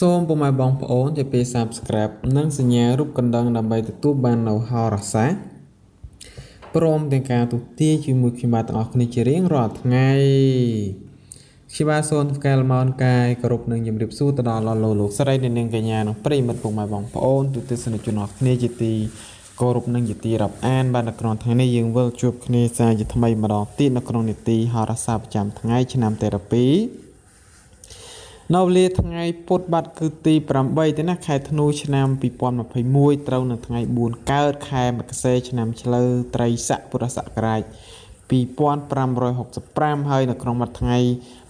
សូមពុកម៉ែបងប្អូនទៅពេល Subscribe និងសញ្ញារូបកណ្ដឹងដើម្បីទទួលបាននៅហោរាសាស្ត្រព្រមទាំងការទូទាជាមួយខ្ញុំបាទទាំងអស់គ្នាជារៀងរាល់ថ្ងៃខ្ញុំបាទសូមធ្វើការលំអរកាយគោរពនិងជម្រាបសួរទៅដល់លោកលោកស្រីនិងនាងកញ្ញានិងប្រិមិត្តពុកម៉ែបងប្អូនទូទស្សនិកជនអស់គ្នាជាទីគោរពនិងជាទីរាប់អាន បាននៅក្នុងថ្ងៃនេះយើងវិលជួបគ្នាសាជាថ្មីម្ដងទៀតនៅក្នុងនីតិហោរាសាស្ត្រប្រចាំថ្ងៃឆ្នាំទី2នៅវេលាថ្ងៃពុធបាត់គឺទី8ទេណាខែធ្នូឆ្នាំ2021ត្រូវនៅថ្ងៃ4កើតខែមករាឆ្នាំឆ្លូវត្រីស័កពុរសករាជ2565ហើយនៅក្នុងមួយថ្ងៃ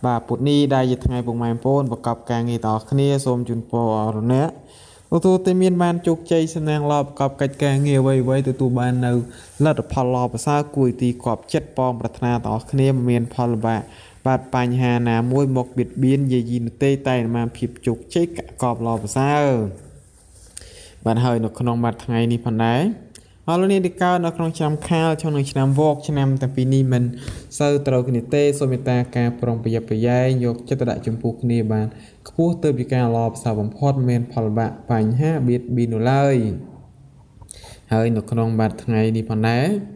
បាទពុទ្ធនេះដែលជាថ្ងៃពុកម៉ែបងប្អូនប្រកបការងារទាំងអស់គ្នាសូមជូនពរអរណាទទួលតែមានបានជោគជ័យសំណាងល្អប្រកបកិច្ចការងារអ្វីៗទទួលបាននៅលទ្ធផលល្អប្រសើរគួរទីគប់ចិត្តប៉ងប្រាថ្នាទាំងអស់គ្នាមានផលលំបាកបាទបញ្ហាណាមួយមកបៀតបៀនយាយីនោះទេតែមានភាពជោគជ័យកកបឡប្រសើរបាទហើយ នៅក្នុងមួយថ្ងៃនេះផងដែរអរលោកអ្នកដែលកើតនៅក្នុងឆ្នាំខាលឆ្នាំនឹងឆ្នាំវកឆ្នាំតាំងពីនេះមិនសូវត្រូវគ្នាទេសូមមេត្តាការប្រុងប្រយ័ត្នប្រយែងយកចិត្តដាក់ចំពោះគ្នាបានខ្ពស់ទៅពីការល្អប្រសើរបំផុតមានផលបាក់បញ្ហាបៀតបៀននោះឡើយហើយនៅក្នុង បាត់ថ្ងៃនេះផងដែរ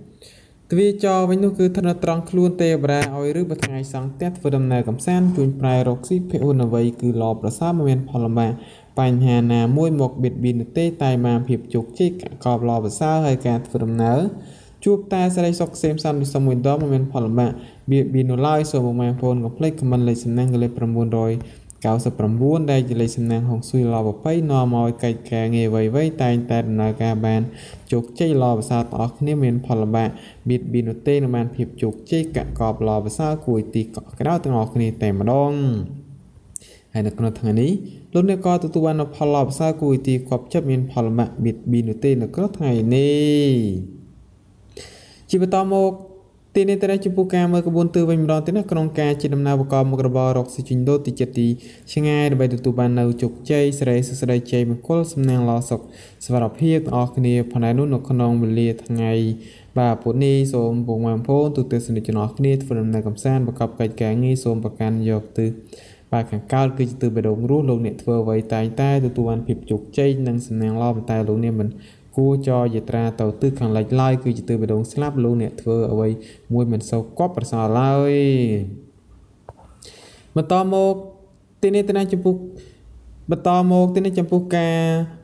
ទ្វាចរវិញនោះគឺឋិតនៅត្រង់ខ្លួនទេវរាឲ្យឬបើថ្ងៃសង់ផ្ទះធ្វើដំណើរកំសាន្តជួញប្រែរកស៊ីភេឧនអ្វីគឺលប្រសើរមិនមាន ផលលំបាកបញ្ហាណាមួយមកបៀតបៀននោះទេតែមកភាពជោគជ័យកកបលប្រសើរហើយការធ្វើដំណើរជួបតែសេរីសុខសេមសំនិសមមួយដងមិនមាន ផលលំបាកបៀតបៀននោះឡើយសូមបងប្អូនកុំភ្លេចខមមិនលេខសំណាងលេខ900 99ដែលជាលេខសំណាងហុងស៊ុយឡប20នាំឲ្យកិច្ចការងារវៃវៃតែងតែដំណើរការបានជោគជ័យឡបសារទាំងអស់គ្នាមានផលលំបាកបៀតបៀននោះទេនឹងបានភាពជោគជ័យកកបឡបសារគួរទីកក់ក្រៅទាំងអស់គ្នាតែម្ដងហើយនៅក្នុងថ្ងៃនេះលោកអ្នកក៏ទទួលបានផលលបសារគួរទីគប់ចិត្តមានផលលំបាកបៀតបៀននោះទេនៅក្នុងថ្ងៃនេះជាបន្តមកទីនេះតើចំពោះការមើលក្បួនទើវិញម្ដងទៀតណាក្នុងការជាដំណើរប្រកបមុខរបររកស៊ីជីញដូរទីចិត្តទីឆ្ងាយដើម្បីទទួលបាននៅជោគជ័យសេរីសុខសេរីជ័យមង្គលសំណាងល្អសុខសុខភាពទាំងអស់គ្នាផ្នែកនោះនៅក្នុងវេលាថ្ងៃបាទពុទ្ធនេះសូមពងបងប្អូនទូទាំងសនិទ្ធជនអស់គ្នាធ្វើដំណើរកំសាន្តប្រកបកិច្ចការងារសូមប្រកាន់យកទិសបាទខាងកើតគឺជាទិសបេដងរស់លោកអ្នកធ្វើអ្វីតែងតែទទួលបានភាពជោគជ័យនិងសំណាងល្អប៉ុន្តែលោកអ្នកមិនគួរចយត្រាទៅទិសខាងលិចឡើយគឺជាទិសម្ដងស្លាប់លោកអ្នកធ្វើអ្វីមួយមិនសូវគប់ប្រសើរឡើយបន្តមកទីនេះទីណាចំពោះបន្តមកទីនេះចំពោះការ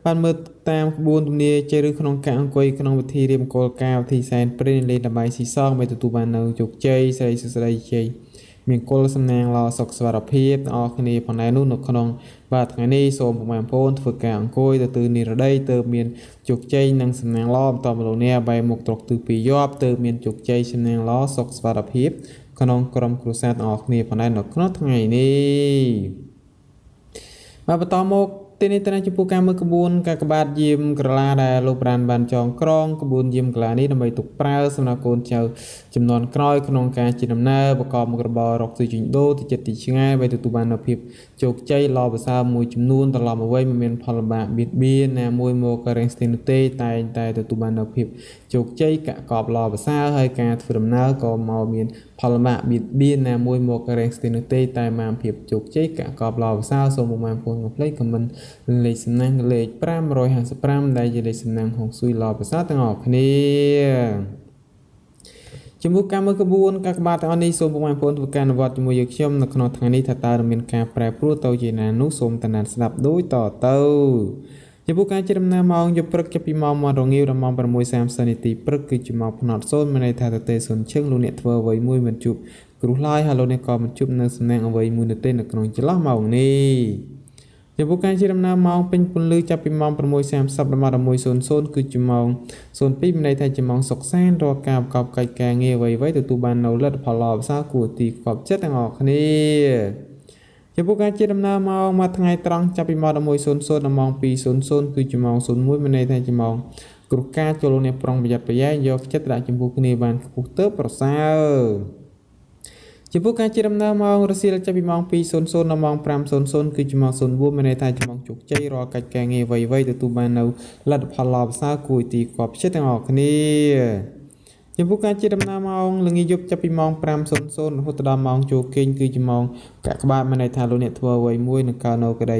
បានមើលតាមក្បួនទំនាយជ័យឬក្នុងការអង្គុយក្នុងវិធីរៀបអង្គលការវិធីសែនព្រេនលេងដើម្បីស៊ីសងមិនទទួលបាននៅជោគជ័យសេរីសុស្ដីជ័យមង្គលសំណាងល្អសុខសុវត្ថិភាពទាំងអស់គ្នាផងដែរនោះនៅក្នុងបាទថ្ងៃនេះសូមបងប្អូនធ្វើការអង្គុយទៅទិនិរដីទើបមានជោគជ័យនិងសំណាងល្អបន្តមកលោកអ្នកបែរមុខត្រកទិសពីយប់ទើបមានជោគជ័យសំណាងល្អសុខសុវត្ថិភាពក្នុងក្រុមគ្រួសារទាំងអស់គ្នាផងដែរនៅក្នុងថ្ងៃនេះបាទបន្តមកទីនេះតាចំពោះការមើលក្បួន ការក្បាតយាមក្រឡាដែលលោកប្រានបានចងក្រងក្បួនយាមក្រឡានេះដើម្បីទុកប្រើសម្រាប់កូនចៅចំនួនក្រោយក្នុងការជាដំណើរប្រកបមុខរបររកស៊ីជីងដូទីចិត្តទីឆ្ងាយដើម្បីទទួលបាននូវភាពជោគជ័យល្អប្រសើរមួយចំនួនត្រឡប់មកវិញមិនមានផលលំបាកបៀតបៀនណាមួយមកការេស្ទីនទេតែងតែទទួលបាននូវភាពជោគជ័យកកបល្អប្រសើរហើយការធ្វើដំណើរក៏មកមាន ផលលំបាកបៀតបៀនណាមួយមកការេស្ទីនទេ តែមានភាពជោគជ័យកកបល្អប្រសើរសូមមកបានពូនកុំភ្លេចខមមិនលេខសំណាំងលេខ555ដែលជាលេខសំណាំងហុងស៊ុយល្អប្រសើរទាំងអស់គ្នាជាមួយការមើលក្បួនការក្បាលទាំងអស់នេះសូមពុកម៉ែបងប្អូនធ្វើការអនុវត្តជាមួយយើងខ្ញុំនៅក្នុងថ្ងៃនេះថាតើមានការប្រែប្រួលទៅជាណានោះសូមតាណានស្ដាប់ដូចតទៅចំពោះការជិះដំណើរម៉ោងយប់ព្រឹកចាប់ពីម៉ោង1រងាវដល់ម៉ោង6:30នាទីព្រឹកគឺជាម៉ោងផ្នត់សូន្យមានន័យថាទទេសូន្យឈឹងលោកអ្នកធ្វើអ្វីមួយមិនជួបគ្រោះឡើយហើយលោកអ្នកក៏មិនជួបនៅសំណាងអ្វីមួយនោះទេនៅក្នុងចន្លោះម៉ោងនេះចំពោះការជិះដំណើរម៉ោងពេញពន្លឺចាប់ពីម៉ោង6:30ដល់ម៉ោង11:00គឺជាម៉ោង02មានន័យថាជាម៉ោងសុខសាន្តរាល់ការប្រកបកិច្ចការងារអ្វីៗទទួលបាននូវលទ្ធផលល្អប្រសើរគួរទីកប់ចិត្តទាំងអស់គ្នាចំពោះការជិះដំណើរម៉ោងមួយថ្ងៃត្រង់ចាប់ពីម៉ោង11:00ដល់ម៉ោង2:00គឺជាម៉ោង01មានន័យថាជាម៉ោងគ្រោះការចូលអ្នកប្រុងប្រយ័ត្នប្រយែងយកចិត្តដាក់ចំពោះគ្នាបានខ្ពស់ទៅប្រសើរចំពោះការជិះដំណើរម៉ោងរសៀលចាប់ពីម៉ោង2:00ដល់ម៉ោង5:00គឺជាម៉ោង0.4មានន័យថាជាម៉ោងជោគជ័យរាល់កិច្ចការងារអ្វីៗទទួលបាននៅលទ្ធផលល្អប្រសើរគួរទីគាប់ចិត្តទាំងអស់គ្នាចំពោះការជិះដំណើរម៉ោងល្ងាចយប់ចាប់ពីម៉ោង5:00រហូតដល់ម៉ោងចូលគេងគឺជាម៉ោងកាក់ក្បាទមានន័យថាលោកអ្នកធ្វើអ្វីមួយនឹងកើនៅក្តី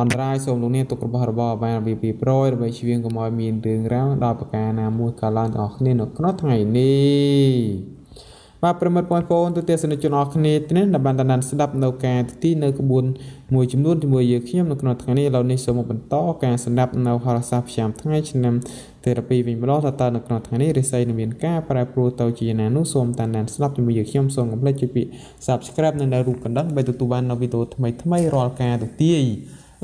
អន្តរាយសូមលោកអ្នកទុករបស់របរឲ្យបានពីពីប្រយដើម្បីជៀសវាងកុំឲ្យមានរឿងរ៉ាវដល់ប្រការណាមួយកើតឡើងទាំងអស់គ្នានៅក្នុងថ្ងៃនេះបាទប្រិមិត្តបងប្អូនទូទេសនិកជនអរគ្នាទីនេះបានតានស្ដាប់នៅការទីនៅក្បួនមួយចំនួនជាមួយយើងខ្ញុំនៅក្នុងថ្ងៃនេះឥឡូវនេះសូមមកបន្តការស្ដាប់នៅហោរាសាស្ត្រប្រចាំថ្ងៃឆ្នាំទេរ៉ាពីវិញម្ដងតើតើនៅក្នុងថ្ងៃនេះរិស័យនឹងមានការប្រែប្រួលទៅជាណានោះសូមតានាន ស្ដាប់ជាមួយយើងខ្ញុំសូមកុំភ្លេចជួយពាក្យ Subscribe នៅនៅរូបកណ្ដឹងដើម្បីទទួលបាននូវវីដេអូថ្មីថ្មីរាល់ការទូទាយឥ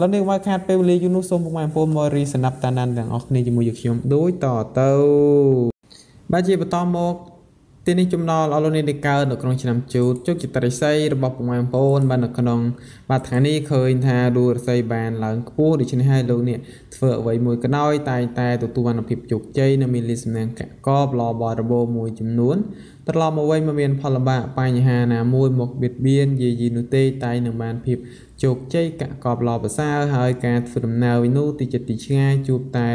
ឡូវនេះមកខាតពេលវេលាយូរនោះសូមពុកម៉ែបងប្អូនមករីស្ដាប់តានានទាំងអស់គ្នាជាមួយយើងខ្ញុំដូចតទៅបាទជាបន្តមកទីនេះចំណល់អស់លោកអ្នកដែលកើតនៅក្នុងឆ្នាំជូតជោគជិតរិស័យរបស់ពុកម៉ែបងប្អូនបាននៅក្នុង បាទថ្ងៃនេះឃើញថាដួលរិស័យបានឡើងខ្ពស់ដូច្នេះហើយលោកអ្នកធ្វើអ្វីមួយក៏ដោយ តែងតែទទួលបានភាពជោគជ័យនិងមានលិខិតសំណាងកកបលបរបោមួយចំនួនត្រឡប់មកវិញមិនមានផលលំបាកបញ្ហាណាមួយមកបៀតបៀនយាយីនោះទេតែនឹងបានភាពជោគជ័យកកបល្អប្រសើរហើយការធ្វើដំណើរវិញនោះទីចិត្តទីឆ្ងាយជួបតែ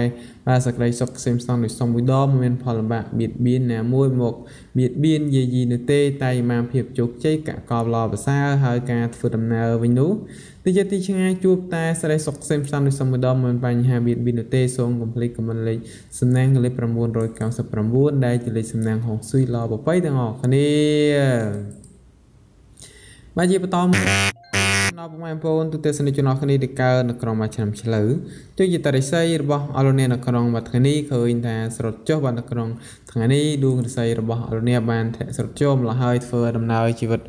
បាទសក្តិសុខខ្សែមស្នងដោយសុំមួយដងមានផលលំបាកបៀតបៀនណាមួយមកបៀតបៀនយាយីនោះទេតែមានភាពជោគជ័យកកបល្អប្រសើរហើយការធ្វើដំណើរវិញនោះទីចិត្តទីឆ្ងាយជួបតែសក្តិសុខខ្សែមស្នងដោយសុំមួយដងមានបញ្ហាបៀតបៀននោះទេសូមកុំភ្លេចខមមិនលេខសំណាងលេខ999ដែលជាលេខសំណាងហុងស៊ុយល្អប្របីទាំងអស់គ្នាបាទជាបន្តមកដល់បងប្អូនបងប្អូនទូទេសនិកជនអស់គ្នាទីកើនៅក្នុងមួយឆ្នាំឆ្លូវជួយយន្តរិស័យរបស់អលនីនៅក្នុងមួយថ្ងៃនេះឃើញថាស្រុតចុះបាននៅក្នុងថ្ងៃនេះដួងរិស័យរបស់អលនីបានធ្លាក់ស្រុតចុះម្ល៉េះហើយធ្វើដំណើរជីវិត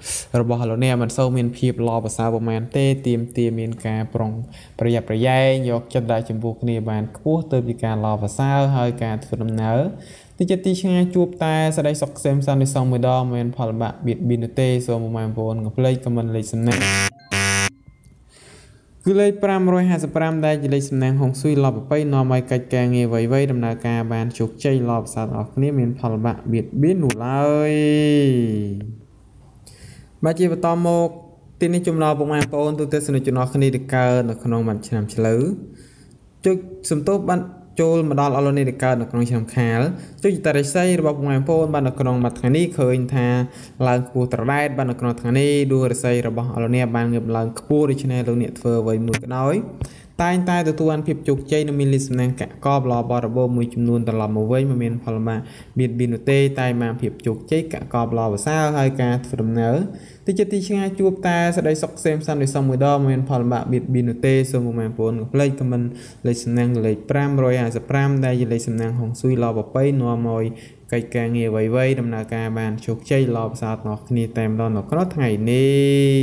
របស់អលនីមិនសូវមានភាពល្អប្រសើរប៉ុន្មានទេទាមទារមានការប្រុងប្រយ័ត្នប្រយែងយកចិត្តដាក់ចំពោះគ្នាបានខ្ពស់ទៅពីការល្អប្រសើរហើយការធ្វើដំណើរទីចិត្តទីឆ្ងាយជួបតែសេចក្តីសុខសេមសាននេះសងមួយដងមិនផលបាក់បៀតបៀនទេសូមបងប្អូនកុំភ្លេចខមមិនលេខសំណាក់គឺលេខ555ដែលជាលេខសំណាងហុងស៊ុយលប20នាំឲ្យកិច្ចការងារវៃវៃដំណើរការ បានជោគជ័យលបសាទអស់គ្នាមានផលលំបាកបៀតបៀននោះឡើយបាទជាបន្តមកទីនេះចំណល់ពុកម៉ែបងប្អូនទូទស្សនិកជនអស់គ្នាដែលកើតនៅក្នុងមួយឆ្នាំឆ្លូវជួយសំទោសបានចូលមកដល់អលនីដែលកើតនៅក្នុងឆ្នាំខាលទុយតរិស័យរបស់បងប្អូនបាននៅក្នុងមួយថ្ងៃនេះឃើញ ថាឡើងខ្ពស់ត្រដែតបាននៅក្នុងថ្ងៃនេះដួងរិស័យរបស់អលនីបានងើបឡើងខ្ពស់ដូច្នេះលោកអ្នកធ្វើអ្វីមួយក៏ដោយតែងតែទទួលបានភាពជោគជ័យនិងមានលិខិតសំណាងកកបល្អបរិបូរមួយចំនួនត្រឡប់មកវិញមិនមាន ផលម៉ាបៀតបៀននោះទេតែមានភាពជោគជ័យកកបល្អប្រសើរហើយការធ្វើដំណើរទៅជាទីឆ្ងាយជួបតែសេចក្តីសុខសេមសានដោយសមមួយដងមិនមាន ផលម៉ាបៀតបៀននោះទេសូមបងប្អូនកុំភ្លេចខមមិនលេខសំណាងលេខ555ដែលជាលេខសំណាងហុងស៊ុយល្អប្រប៉ៃនាំមកកិច្ចការងារវៃវៃដំណើរការបានជោគជ័យល្អប្រសើរទាំងអស់គ្នាតែម្ដងនៅក្នុងថ្ងៃនេះ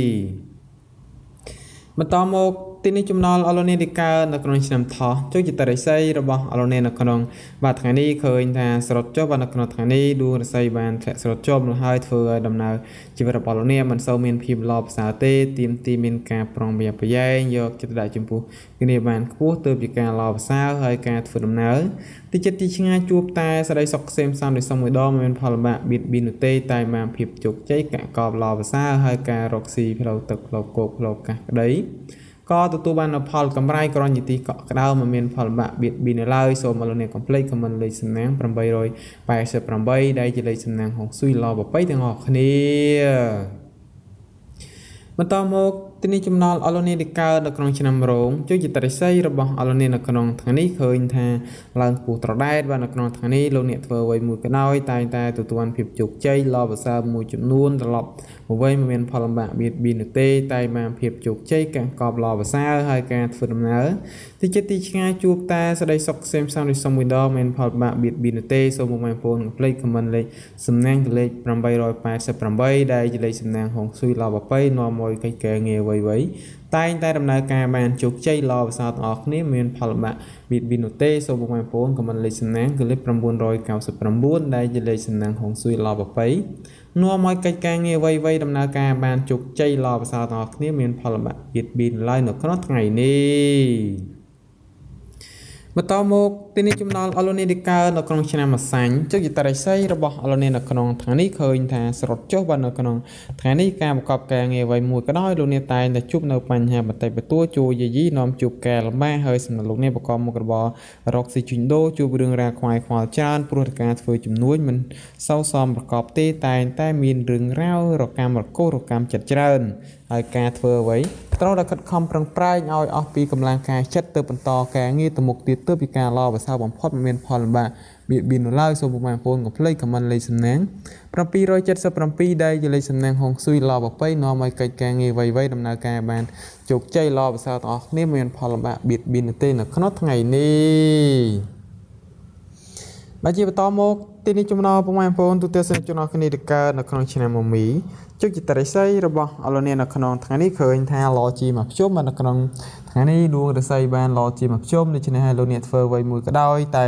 បន្តមកទីនេះចំណល់អឡូនេនីកើនៅក្នុងឆ្នាំថោះចូលជាតរិស័យរបស់អឡូនេនៅក្នុងបាទថ្ងៃនេះឃើញថាស្រុតចុះបាទនៅក្នុងថ្ងៃនេះដួងរិស័យបានធ្លាក់ស្រុតចុះមកហើយធ្វើឲ្យដំណើរជីវិតរបស់អឡូនេមិនសូវមានភាពល្អប្រសើរទេទាមទារមានការប្រុងប្រយ័ត្នប្រយែងយកចិត្តដាក់ចំពោះគ្នាបានខ្ពស់ទើបជាការល្អប្រសើរហើយការធ្វើដំណើរទីចិត្តទីឆ្ងាយជួបតែសេចក្តីសុខក្សេមសាន្តដោយសុំមួយដងមិនមានផលលំបាកបៀតបៀននោះទេតែមានភាពជោគជ័យកកកបល្អប្រសើរហើយការរកស៊ីផ្លូវទឹកផ្លូវគោកផ្លូវកាសក្តីក៏ទទួលបានផលកម្រៃក្រនីតិកក់ក្ដៅមិនមានផលបាក់បៀតបៀនឡើយសូមអលុនអ្នកកំភ្លេចខមមិនលេខសំណាង888ដែលជាលេខសំណាងហុងស៊ុយឡបបៃទាំងអស់គ្នាបន្តមកទីនេះចំណល់អឡូនីដែលកើតនៅក្នុងឆ្នាំរោងជួយជាតរិស័យរបស់អឡូនីនៅក្នុងថ្ងៃនេះឃើញថាឡើងពូត្រដែតបាននៅក្នុងថ្ងៃនេះលោកអ្នកធ្វើអ្វីមួយក៏ដោយតែងតែទទួលភាពជោគជ័យល្អប្រសើរមួយចំនួនត្រឡប់មកវិញមិនមានផលលំបាកបៀតបៀននោះទេតែបានភាពជោគជ័យកាសកបល្អប្រសើរហើយការធ្វើដំណើរទីចិត្តទីឆ្ងាយជួបតែសេចក្តីសុខសេមសានរិសុំមួយដងមិនផលលំបាកបៀតបៀននោះទេសូមបងប្អូនកុំភ្លេចខមមិនលេខសំណាងលេខ888ដែលជាលេខសំណាងហុងស៊ុយឡប20នាំមកកិច្ចការងារអ្វីៗតែងតែដំណើរការបានជោគជ័យល្អប្រសើរទាំងអស់គ្នា មានផលបាក់មានវិនុទេសូមបងប្អូនកុំមិនលេខសំណាងគឺលេខ999ដែលជាលេខសំណាងហុងស៊ុយល្អប្របីនាំឲ្យកិច្ចការងារអ្វីៗដំណើរការបានជោគជ័យល្អប្រសើរទាំងអស់គ្នាមានផលបាក់មានប៊ីនឡើយនៅក្នុងថ្ងៃនេះបន្តមកទីនេះចំណល់អលនេនកើនៅក្នុងឆ្នាំអាសាញ់ជោគយតារិស័យរបស់អលនេននៅក្នុងថ្ងៃនេះឃើញថាសរុបចុះបាននៅក្នុងថ្ងៃនេះការប្រកបការងារអ្វីមួយក៏ដោយលោកនេតែងតែជួបនៅបញ្ហាបន្តិចបន្តួចជួយាយីនាំជួបការលំបាកហើយសំណលោកនេប្រកបមុខរបររកស៊ីជួញដូរជួបរឿងរ៉ាវខ្វាយខ្វល់ច្រើនព្រោះតែការធ្វើជំនួញមិនសោសមប្រកបទេតែងតែមានរឿងរ៉ាវរកម្មរកោសរកម្មចិត្តច្រើនហើយការធ្វើអ្វីត្រូវតែខិតខំប្រឹងប្រែងឲ្យអស់ពីកម្លាំងកាយចិត្តទៅបន្តការងារទៅមុខទៀតទៅពីការឡោប្រសើរបំផុតមិនមានផលលំបាកបៀតបៀននោះឡើយសូមពុកម៉ែបងប្អូនកុំភ្លេចខមមិនលេខសំណាង777ដែលជាលេខសំណាងហុងស៊ុយឡបប៉ៃនាំឲ្យកិច្ចការងារវៃវៃដំណើរការបានជោគជ័យឡបសើរទាំងអស់គ្នាមានផលលំបាកបៀតបៀនទេនៅក្នុងថ្ងៃនេះបាទជាបន្តមកទីនេះចំណោពុកម៉ែបងប្អូនទូទាំងសិស្សជនអស់គ្នាទៅកើតនៅក្នុង ឆ្នាំមីជោគជតារិស័យរបស់អលនានៅក្នុងថ្ងៃនេះឃើញថាឡជីមកភ្ជុំនៅក្នុងថ្ងៃនេះដួងរិស័យបានឡជីមកភ្ជុំដូច្នេះហើយលោកអ្នកធ្វើអ្វីមួយក៏ដោយតែ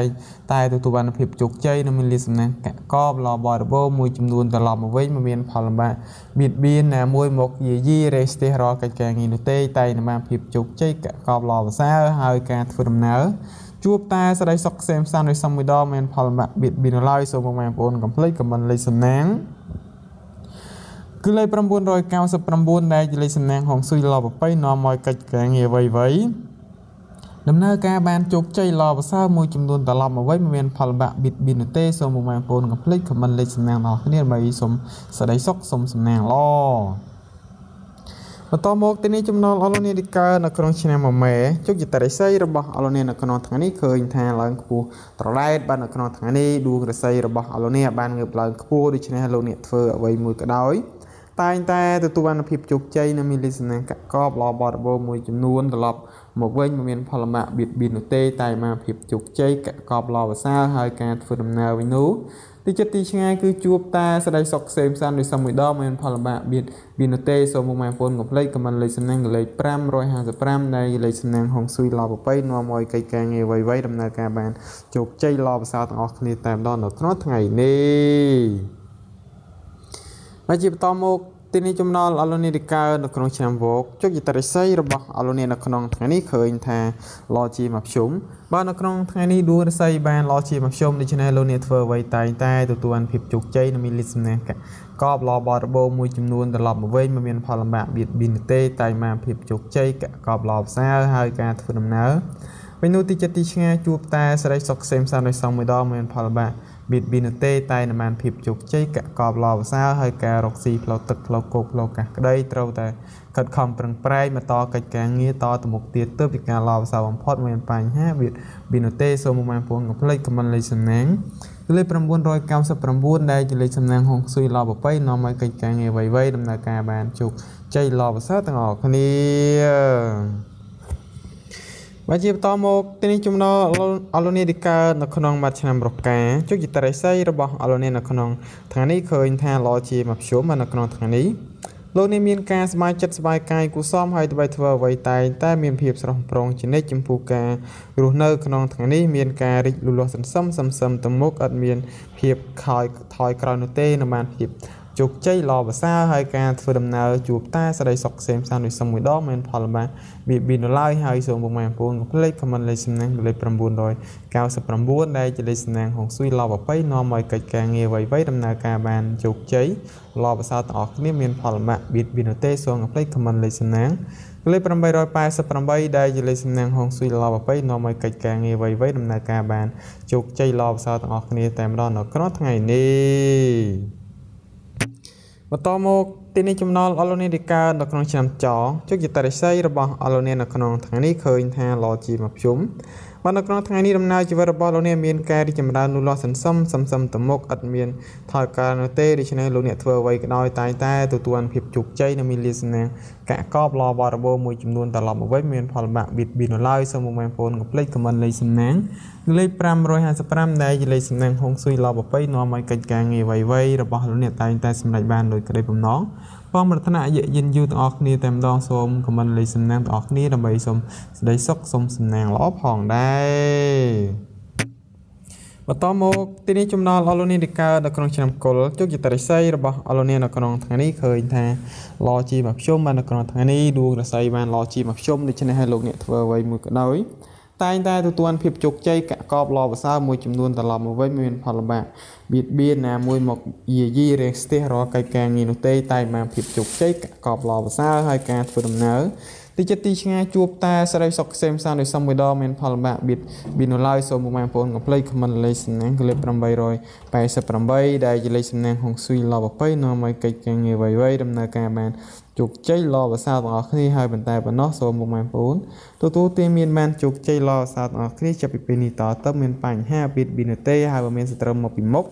តែទទួលបានភាពជោគជ័យនិងមានលិខិតសំណាងកកបឡបរបោមួយចំនួនត្រឡប់មកវិញមិនមានផលលំបាកបៀតបៀនណាមួយមកយាយីរេស្ទះរាល់កិច្ចការងារនោះទេតែនឹងបានភាពជោគជ័យកកបឡប្រសើរហើយការធ្វើដំណើរជួបតែសេចក្តីសុខសេមសានដោយសំមួយដងមានផលលំបាកបៀតបៀនឡើយសូមបងប្អូនកុំភ្លេចខមមិនលេខសំណាងគឺលេខ999ដែលជាលេខសំណាងហងស៊ុយឡប្របីនាំមកកិច្ចការងារវៃវៃដំណើរការបានជោគជ័យល្អប្រសើរមួយចំនួនត្រឡប់មកវិញមិនមានផលបាក់បិទបិននោះទេសូមបងប្អូនកុំភ្លេចខមមិនលេខសំណាងរបស់គ្នាដើម្បីសូមសេចក្តីសុខសូមសំណាងល្អបន្តមកទីនេះចំណងអលនីនិកើនៅក្នុង ឆ្នាំមួយម៉ែជោគជតារិស័យរបស់ អលនីនៅក្នុងថ្ងៃនេះឃើញថាឡើងខ្ពស់ត្រឡែតបាននៅក្នុងថ្ងៃនេះដួងរិស័យរបស់អលនីបានងើបឡើងខ្ពស់ដូច្នេះលោកអ្នកធ្វើអ្វីមួយក៏ដោយតែងតែទទួលបានភាពជោគជ័យនិងមានលក្ខណៈកកបល្អបរិបូរណ៍មួយចំនួនត្រឡប់មកវិញមិនមានផលម៉ាក់បៀតបៀននោះទេតែមកភាពជោគជ័យកកបល្អប្រសើរហើយការធ្វើដំណើរវិញនោះទីចិត្តទីឆ្ងាយគឺជួបតែសេចក្តីសុខផ្សេងផ្សានដោយសមមួយដងមានផលលំបាកមានមាននោះទេសូមមកម៉ែបងប្អូនកុំភ្លេចខមមិនលេខសំណាងលេខ555ដែលលេខសំណាងហុងស៊ុយឡប្រប៉ៃនាំឲ្យកិច្ចការងារវ័យៗដំណើរការបានជោគជ័យឡប្រសើរទាំងអស់គ្នាតែម្ដងនៅក្នុងថ្ងៃនេះហើយជាបន្តមកទីនេះចំណល់អាឡូនីដេកើនៅក្នុងឆ្នាំវកជោគយតិរិស័យរបស់អាឡូនីនៅក្នុង ថ្ងៃនេះឃើញថាឡជាមួយភ្យមបាទនៅក្នុងថ្ងៃនេះដួលរិស័យបានឡជាមួយភ្យមដូច្នេះលោកអ្នកធ្វើអ្វីតែងតែទទួលភាពជោគជ័យនិងមានលិខិតសំណាងកបឡបរបោមួយចំនួនត្រឡប់មកវិញមិនមានផលលំបាកបៀតបៀនទេ តែមកភាពជោគជ័យកបឡផ្សារហើយការធ្វើដំណើរវិញនោះទីចិត្តទីឆ្ងាយជួបតែសេរីសុខសេមសានដោយសងមួយដងមិនមានផលលំបាកបៀតបៀនទេតែនមានភាពជោគជ័យកកបឡវសាហើយការរកស៊ីផ្លូវទឹកផ្លូវគោកផ្លូវកាសក្តីត្រូវតែខិតខំប្រឹងប្រែងមកតកិច្ចការងារតទៅមុខទៀតទៅពីការឡវសាបំផុតមានបញ្ហាបៀតបៀនទេសូមមកបានពួងកំភ្លេចខមមិនលេខសំណាងលេខ999ដែលជាលេខសំណាងហុងស៊ុយឡបបៃនាំឲ្យកិច្ចការងារវៃវៃដំណើរការបានជោគជ័យឡវសាទាំងអស់គ្នាបាទជាបន្តមកទីនេះចំណោអឡូនីរីកើនៅក្នុងមួយឆ្នាំប្រកាជោគជតារិស័យរបស់អឡូនីនៅក្នុងថ្ងៃនេះឃើញថាឡជាមួយភ្យមនៅក្នុងថ្ងៃនេះលោកនេះមានការស្មារតីចិត្តស្វាយកាយគូសមហើយដើម្បីធ្វើអ្វីតែងតែមានភាពស្រស់ប្រងជានិច្ចចំពោះការរស់នៅក្នុងថ្ងៃនេះមានការរីកលូតលាស់សន្សំសំសឹមទៅមុខអត់មានភាពខ້ອຍថយក្រោយនោះទេនៅបានភាពជោគជ័យល្អប្រសើរហើយការធ្វើដំណើរជួបតាសេរីសុខក្សេមសាន្តដូចសុំមួយដងមានផលបាកវាបៀននៅឡើយហើយសូមបងប្អូនកុំភ្លេច comment លេខសំណាងលេខ999ដែលជាលេខសំណាងហុងស៊ុយល្អប្របីនាំឲ្យកិច្ចការងារໄວៗដំណើរការបានជោគជ័យល្អប្រសើរទាំងអស់គ្នាមានផលបាកបៀនបៀនទេសូមកុំភ្លេច comment លេខសំណាងលេខ888ដែលជាលេខសំណាងហុងស៊ុយឡោ20នាំឲ្យកិច្ចការងារវៃវៃដំណើរការបានជោគជ័យល្អប្រសើរទាំងអស់គ្នាតែម្ដងនៅក្នុងថ្ងៃនេះបន្តមកទីនេះចំណល់អឡូនីដេកើនៅក្នុងឆ្នាំចជោគយតរិស័យរបស់អឡូនីនៅក្នុងថ្ងៃនេះឃើញថាឡជាមកជុំបាននៅក្នុងថ្ងៃនេះដំណើរជីវិតរបស់លោកអ្នកមានការរីចម្រើនលូតលាស់សន្សំសន្សំទៅមុខឥតមានថយកើនោះទេដូច្នេះលោកអ្នកធ្វើអ្វីក៏ដោយតែងតែទទួលភាពជោគជ័យនិងមានលាសនាកាក់កបលបរបរមួយចំនួនត្រឡប់មកវិញមានផលបាក់បៀតបៀននៅឡើយសូមបងប្អូនកុំភ្លេចខមមិនលេខសំណាងលេខ555ដែលជាលេខសំណាងហុងស៊ុយលប20នាំឲ្យកិច្ចការងារវៃៗរបស់លោកអ្នកតែងតែសម្រេចបានដោយក្តីបំណងបងប្រាថ្នាយយិនយូទាំងអស់គ្នាតែម្ដងសូមខមមិនលេខសំណាងទាំងអស់គ្នាដើម្បីសូមសេចក្តីសុខសូមសំណាងល្អផងដែរបន្តមកទីនេះចំណល់អស់លោកនាងដែលកើតនៅក្នុងឆ្នាំគុលជោគជ័យរិស័យរបស់អស់លោកនាងនៅក្នុងថ្ងៃនេះឃើញថាឡជាមួយខ្ញុំបាននៅក្នុងថ្ងៃនេះដួងរិស័យបានឡជាមួយខ្ញុំដូច្នេះឲ្យលោកអ្នកធ្វើអ្វីមួយក៏ដោយតែងតែទទួលភាពជោគជ័យកកបឡប្រសើរមួយចំនួនត្រឡប់មកវិញមាន ផលលំបាកបៀតបៀនណាមួយមកយាយីរៀងស្ទះរាល់កិច្ចការងារនោះទេ តែមកភាពជោគជ័យកកបឡប្រសើរហើយការធ្វើដំណើរទីចិត្តទីឆ្ងាយជួបតែសេរីសុខខ្សែមសានដោយសំមួយដមានផលបាក់បៀតបៀនឡើយសូមបងប្អូនកុំភ្លេចខមមិនលេខសំណាងលេខ888ដែលជាលេខសំណាងហុងស៊ុយឡបប៉ៃនាំឲ្យកិច្ចការងារវៃវៃដំណើរការបានជោគជ័យលភាសាទាំងអស់គ្នាហើយបន្តប៉ុណ្ណោះសូមបងប្អូនទទួលទានមានបានជោគជ័យលភាសាទាំងអស់គ្នាចាប់ពីពេលនេះតទៅមានបញ្ហាបៀតបៀនទេហើយបើមានសត្រូវមកពីមុខ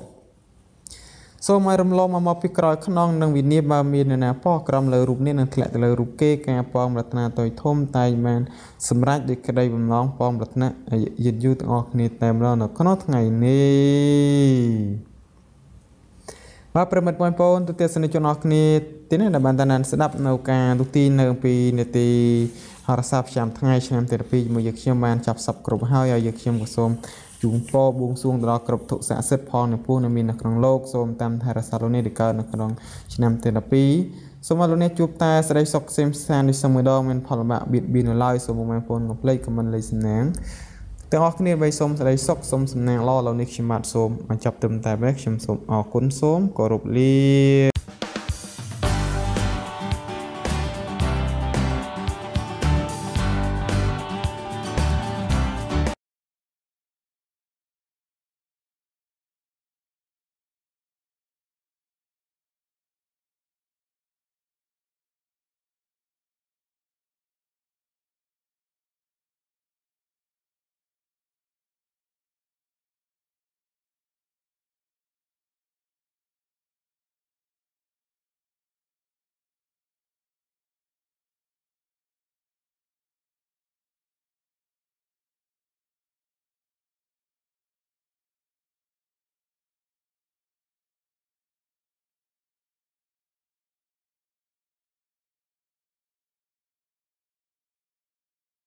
សូមឲ្យរំលងមកមកពីក្រោយខ្នងនិងវិនិច្ឆ័យបើមាននរណាប៉ះក្រំលើរូបនេះនឹងធ្លាក់ទៅលើរូបគេការប៉ងរតនាតយធំតែងបានសម្រេចដោយក្តីបំណងប៉ងរតនាយឺតយូរទាំងអស់គ្នាតែម្ដងនៅក្នុងថ្ងៃនេះបាទប្រិមិត្តបងប្អូនទូទេសនិកជនអស់គ្នាទីនេះដែលបានតានស្ដាប់នៅការទូទីនៅពីនាទីហរសាស្ត្រប្រចាំថ្ងៃឆ្នាំទី2ជាមួយយើងខ្ញុំបានចាប់សັບគ្រប់ហើយហើយយើងខ្ញុំក៏សូមជូនពរបួងសួងដល់គ្រប់ទុក្ខស័ក្តិសិទ្ធិផលនិងពូជនិងមាននៅក្នុងលោកសូមតាមថែរក្សាលោកនេះដែលកើតនៅក្នុងឆ្នាំទី12សូមឲ្យលោកនេះជួបតែសេចក្តីសុខសេមសាននេះសូមម្ដងមានផលលំបាកបៀតបៀននៅឡើយសូមបងប្អូនកុំភ្លេចខមមិនលេខសំណាងទាំងអស់គ្នាបីសូមសេចក្តីសុខសូមសំណាងល្អលោកនេះខ្ញុំបាទសូមបញ្ចប់ត្រឹមតែពេលខ្ញុំសូមអរគុណសូមគោរពលា